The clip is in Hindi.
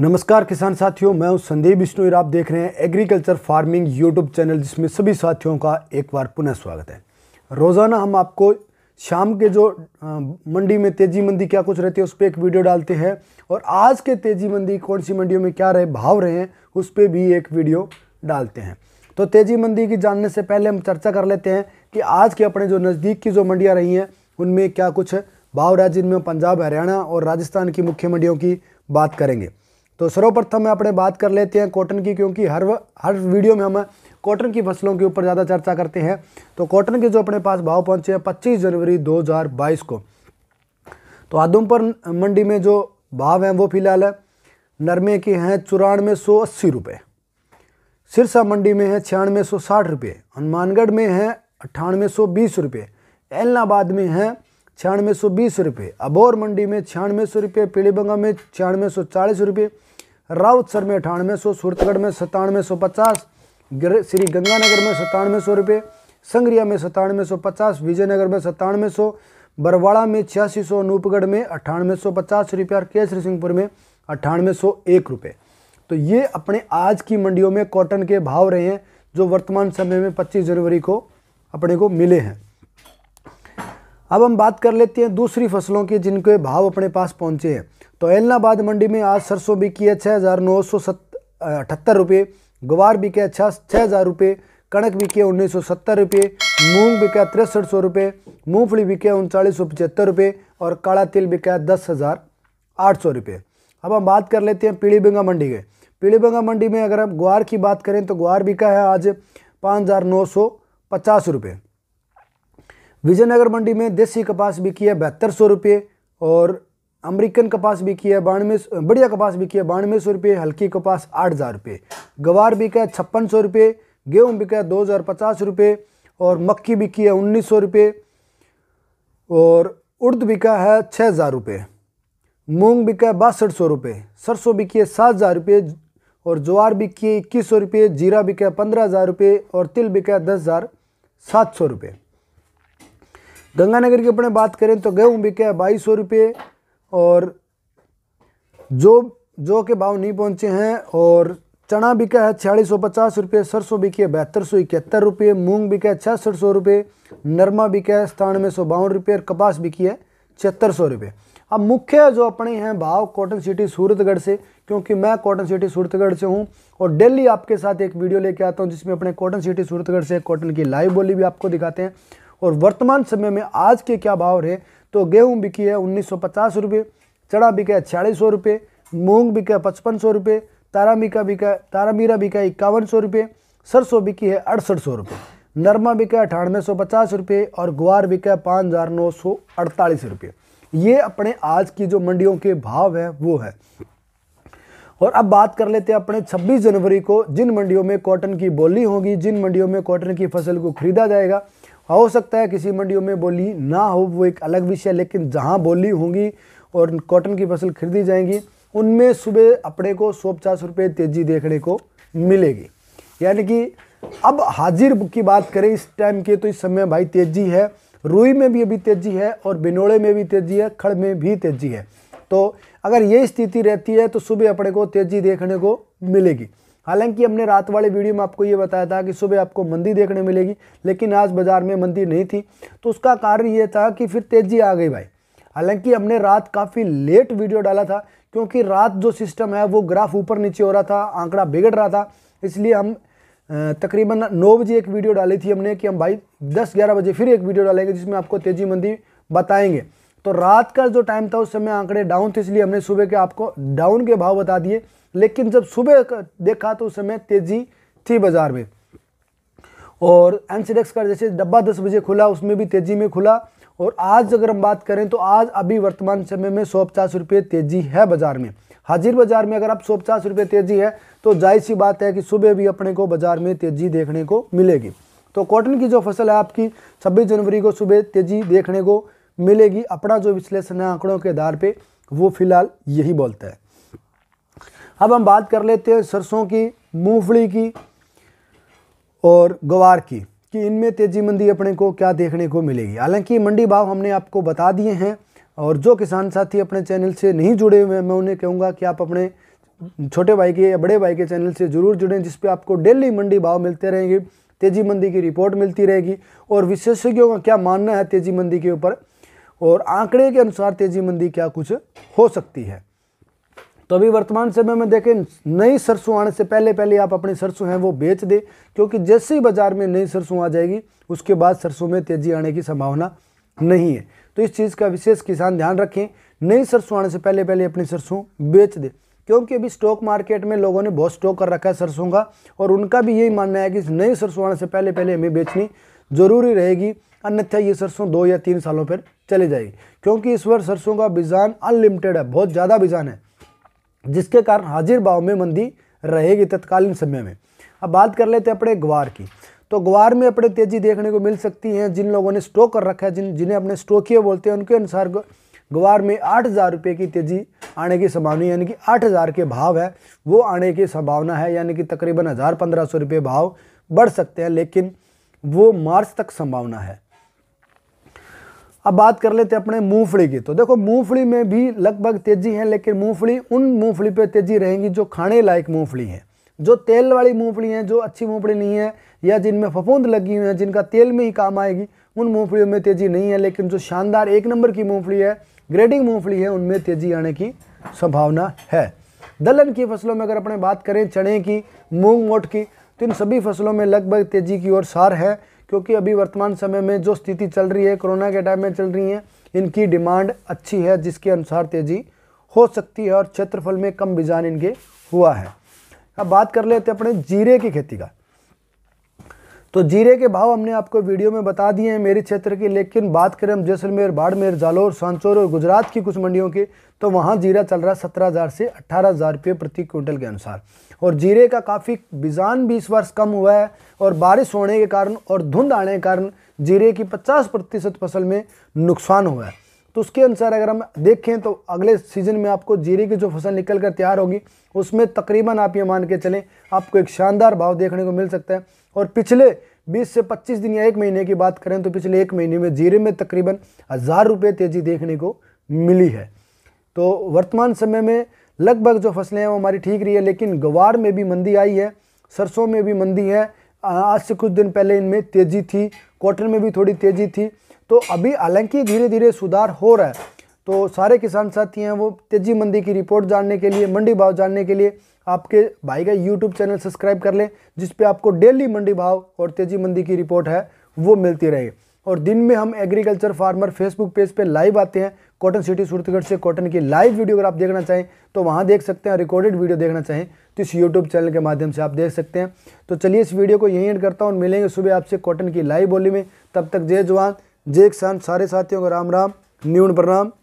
नमस्कार किसान साथियों मैं हूं संदीप बिश्नोई आप देख रहे हैं एग्रीकल्चर फार्मिंग यूट्यूब चैनल जिसमें सभी साथियों का एक बार पुनः स्वागत है रोज़ाना हम आपको शाम के जो मंडी में तेजी मंदी क्या कुछ रहती है उस पर एक वीडियो डालते हैं और आज के तेजी मंदी कौन सी मंडियों में क्या रहे भाव रहे हैं उस पर भी एक वीडियो डालते हैं तो तेजी मंदी की जानने से पहले हम चर्चा कर लेते हैं कि आज के अपने जो नज़दीक की जो मंडियाँ रही हैं उनमें क्या कुछ भाव रहा जिनमें पंजाब हरियाणा और राजस्थान की मुख्य मंडियों की बात करेंगे तो सर्वप्रथम अपने बात कर लेते हैं कॉटन की क्योंकि हर हर वीडियो में हम कॉटन की फसलों के ऊपर ज़्यादा चर्चा करते हैं तो कॉटन के जो अपने पास भाव पहुँचे हैं पच्चीस जनवरी दो को तो आदमपुर मंडी में जो भाव हैं वो फिलहाल है नरमे के हैं चौरानवे सौ अस्सी रुपये सिरसा मंडी में है छियानवे सौ साठ रुपये हनुमानगढ़ में है अट्ठानवे सौ बीस रुपये एलनाबाद में है छियानवे सौ बीस रुपये अबोर मंडी में छियानवे सौ रुपये पीलीबंगा में छियानवे सौ चालीस रुपये राउतसर में अठानवे सौ सूरतगढ़ में सतानवे सौ पचास श्री गंगानगर में सतानवे सौ रुपये संगरिया में सतानवे सौ पचास विजयनगर में सतानवे सौ बरवाड़ा में छियासी सौ अनूपगढ़ में अट्ठानवे सौ पचास रुपये और केसर सिंहपुर में अट्ठानवे सौ एक रुपये तो ये अपने आज की मंडियों में कॉटन के भाव रहे हैं जो वर्तमान समय में पच्चीस जनवरी को अपने को मिले हैं अब हम बात कर लेते हैं दूसरी फसलों की जिनके भाव अपने पास पहुँचे हैं तो एलनाबाद मंडी में आज सरसों बिकी है छः हज़ार नौ सौ सत अठहत्तर रुपये ग्वार बिके अच्छा छः हज़ार रुपये कणक बिके उन्नीस सौ सत्तर रुपये मूँग बिका तिरसठ सौ रुपये मूँगफली बिके उनचालीस सौ पचहत्तर रुपये और काला तिल बिका दस हज़ार आठ सौ रुपये अब हम बात कर लेते हैं पीलीबंगा मंडी के पीलीबंगा मंडी में अगर हम ग्वार की बात करें तो ग्वार बिका है आज पाँच हज़ार नौ सौ पचास रुपये विजयनगर मंडी में देसी कपास बिकी है बहत्तर सौ रुपये और अमेरिकन कपास बिकी है बानवे बढ़िया कपास बिकी है बानवे सौ रुपये हल्की कपास आठ हज़ार रुपये गवार बिका है छप्पन सौ रुपये गेहूँ बिका है दो हज़ार पचास रुपये और मक्की बिकी है उन्नीस सौ रुपये और उर्द बिका है छः हज़ार रुपये मूंग बिका है बासठ सौ रुपये सरसों बिकी है सात हज़ार रुपये और ज्वार बिकी है इक्कीस सौ रुपये जीरा बिका है पंद्रह हज़ार रुपये और तिल बिका है दस हज़ार सात सौ रुपये गंगानगर की अपने बात करें तो गेहूँ बिका है बाईस सौ रुपये और जो जो के भाव नहीं पहुंचे हैं और चना बिका है छियालीस सौ पचास रुपये सरसों बिकी है बहत्तर सौ इकहत्तर रुपये मूँग बिका है छियासठ सौ रुपये नरमा बिका है सतानवे सौ बावन रुपये और कपास बिकी है छिहत्तर सौ रुपये अब मुख्य जो अपने हैं भाव कॉटन सिटी सूरतगढ़ से क्योंकि मैं कॉटन सिटी सूरतगढ़ से हूँ और डेली आपके साथ एक वीडियो लेके आता हूँ जिसमें अपने कॉटन सिटी सूरतगढ़ से कॉटन की लाइव बोली भी आपको दिखाते हैं और वर्तमान समय में आज के क्या भाव रहे तो गेहूँ बिकी है उन्नीस सौ पचास रुपये चना बिका है छियालीस सौ रुपये मूंग बिका है पचपन सौ रुपये तारा मीका बिका तारा मीरा बिका है इक्यावन सौ रुपये सरसों बिकी है अड़सठ सौ रुपये नरमा बिका है अठानवे सौ पचास रुपये और गुआर बिका है पाँच हज़ार नौ सौ अड़तालीस रुपये ये अपने आज की जो मंडियों के भाव हैं वो है और अब बात कर लेते हैं अपने 26 जनवरी को जिन मंडियों में कॉटन की बोली होगी जिन मंडियों में कॉटन की फसल को खरीदा जाएगा हो सकता है किसी मंडियों में बोली ना हो वो एक अलग विषय लेकिन जहाँ बोली होंगी और कॉटन की फसल खरीदी जाएंगी उनमें सुबह अपने को सौ पचास रुपये तेजी देखने को मिलेगी यानी कि अब हाजिर की बात करें इस टाइम के तो इस समय भाई तेजी है रुई में भी अभी तेजी है और बिनोड़े में भी तेजी है खड़ में भी तेजी है तो अगर ये स्थिति रहती है तो सुबह अपने को तेजी देखने को मिलेगी हालांकि हमने रात वाले वीडियो में आपको ये बताया था कि सुबह आपको मंदी देखने मिलेगी लेकिन आज बाज़ार में मंदी नहीं थी तो उसका कारण ये था कि फिर तेज़ी आ गई भाई हालांकि हमने रात काफ़ी लेट वीडियो डाला था क्योंकि रात जो सिस्टम है वो ग्राफ ऊपर नीचे हो रहा था आंकड़ा बिगड़ रहा था इसलिए हम तकरीबन नौ बजे एक वीडियो डाली थी हमने कि हम भाई दस ग्यारह बजे फिर एक वीडियो डालेंगे जिसमें आपको तेज़ी मंदी बताएँगे तो रात का जो टाइम था उस समय आंकड़े डाउन थे इसलिए हमने सुबह के आपको डाउन के भाव बता दिए लेकिन जब सुबह देखा तो उस समय तेज़ी थी बाज़ार में और एनसीडेक्स का जैसे डब्बा दस बजे खुला उसमें भी तेज़ी में खुला और आज अगर हम बात करें तो आज अभी वर्तमान समय में सौ पचास रुपये तेज़ी है बाज़ार में हाजिर बाज़ार में अगर आप सौ पचास रुपये तेज़ी है तो जाहिर सी बात है कि सुबह भी अपने को बाज़ार में तेज़ी देखने को मिलेगी तो कॉटन की जो फसल है आपकी छब्बीस जनवरी को सुबह तेज़ी देखने को मिलेगी अपना जो विश्लेषण है आंकड़ों के आधार पर वो फिलहाल यही बोलता है अब हम बात कर लेते हैं सरसों की मूंगफली की और गवार की कि इनमें तेजी मंदी अपने को क्या देखने को मिलेगी हालांकि मंडी भाव हमने आपको बता दिए हैं और जो किसान साथी अपने चैनल से नहीं जुड़े हुए हैं मैं उन्हें कहूँगा कि आप अपने छोटे भाई के या बड़े भाई के चैनल से ज़रूर जुड़ें जिसपे आपको डेली मंडी भाव मिलते रहेंगे तेजी मंदी की रिपोर्ट मिलती रहेगी और विशेषज्ञों का क्या मानना है तेजी मंदी के ऊपर और आंकड़े के अनुसार तेजी मंदी क्या कुछ हो सकती है तो अभी वर्तमान समय में देखें नई सरसों आने से पहले पहले आप अपनी सरसों हैं वो बेच दें क्योंकि जैसे ही बाज़ार में नई सरसों आ जाएगी उसके बाद सरसों में तेज़ी आने की संभावना नहीं है तो इस चीज़ का विशेष किसान ध्यान रखें नई सरसों आने से पहले पहले अपनी सरसों बेच दें क्योंकि अभी स्टॉक मार्केट में लोगों ने बहुत स्टॉक कर रखा है सरसों का और उनका भी यही मानना है कि नई सरसों आने से पहले पहले हमें बेचनी ज़रूरी रहेगी अन्यथा ये सरसों दो या तीन सालों पर चली जाएगी क्योंकि इस वर्ष सरसों का बीजान अनलिमिटेड है बहुत ज़्यादा बीजान है जिसके कारण हाजिर भाव में मंदी रहेगी तत्कालीन समय में अब बात कर लेते हैं अपने ग्वार की तो ग्वार में अपने तेज़ी देखने को मिल सकती है जिन लोगों ने स्टॉक कर रखा है जिन जिन्हें अपने स्टोकिए बोलते हैं उनके अनुसार ग्वार में आठ हज़ार रुपये की तेज़ी आने की संभावना यानी कि आठ हज़ार के भाव है वो आने की संभावना है यानी कि तकरीबन हज़ार पंद्रह सौ रुपये भाव बढ़ सकते हैं लेकिन वो मार्च तक संभावना है अब बात कर लेते हैं अपने मूंगफली की तो देखो मूंगफली में भी लगभग तेजी है लेकिन मूंगफली उन मूंगफली पे तेजी रहेंगी जो खाने लायक मूंगफली है जो तेल वाली मूंगफली है जो अच्छी मूंगफली नहीं है या जिनमें फफूंद लगी हुई है जिनका तेल में ही काम आएगी उन मूंगफलियों में तेज़ी नहीं है लेकिन जो शानदार एक नंबर की मूँगफली है ग्रेडिंग मूँगफली है उनमें तेज़ी आने की संभावना है दलहन की फसलों में अगर अपने बात करें चने की मूंग मोट की तो इन सभी फसलों में लगभग तेज़ी की ओर सार है क्योंकि अभी वर्तमान समय में जो स्थिति चल रही है कोरोना के टाइम में चल रही है इनकी डिमांड अच्छी है जिसके अनुसार तेज़ी हो सकती है और क्षेत्रफल में कम बिजान इनके हुआ है अब बात कर लेते हैं अपने जीरे की खेती का तो जीरे के भाव हमने आपको वीडियो में बता दिए हैं मेरे क्षेत्र की लेकिन बात करें हम जैसलमेर बाड़मेर जालोर सांचोर और गुजरात की कुछ मंडियों की तो वहाँ जीरा चल रहा है सत्रह हज़ार से अट्ठारह हज़ार रुपये प्रति क्विंटल के अनुसार और जीरे का काफ़ी बिजान भी इस वर्ष कम हुआ है और बारिश होने के कारण और धुंध आने के कारण जीरे की पचास प्रतिशत फसल में नुकसान हुआ है तो उसके अनुसार अगर हम देखें तो अगले सीजन में आपको जीरे की जो फसल निकल कर तैयार होगी उसमें तकरीबन आप ये मान के चलें आपको एक शानदार भाव देखने को मिल सकता है और पिछले 20 से 25 दिन या एक महीने की बात करें तो पिछले एक महीने में जीरे में तकरीबन हज़ार रुपये तेज़ी देखने को मिली है तो वर्तमान समय में लगभग जो फसलें हैं वो हमारी ठीक रही है लेकिन गवार में भी मंदी आई है सरसों में भी मंदी है आज से कुछ दिन पहले इनमें तेज़ी थी कॉटन में भी थोड़ी तेज़ी थी तो अभी हालांकि धीरे धीरे सुधार हो रहा है तो सारे किसान साथी हैं वो तेजी मंदी की रिपोर्ट जानने के लिए मंडी भाव जानने के लिए आपके भाई का यूट्यूब चैनल सब्सक्राइब कर लें जिसपे आपको डेली मंडी भाव और तेजी मंदी की रिपोर्ट है वो मिलती रहे और दिन में हम एग्रीकल्चर फार्मर फेसबुक पेज पे लाइव आते हैं कॉटन सिटी सूरतगढ़ से कॉटन की लाइव वीडियो अगर आप देखना चाहें तो वहाँ देख सकते हैं रिकॉर्डेड वीडियो देखना चाहें तो इस यूट्यूब चैनल के माध्यम से आप देख सकते हैं तो चलिए इस वीडियो को यहीं एंड करता हूँ मिलेंगे सुबह आपसे कॉटन की लाइव बोली में तब तक जय जवान जय किसान सारे साथियों को राम राम न्यून प्रणाम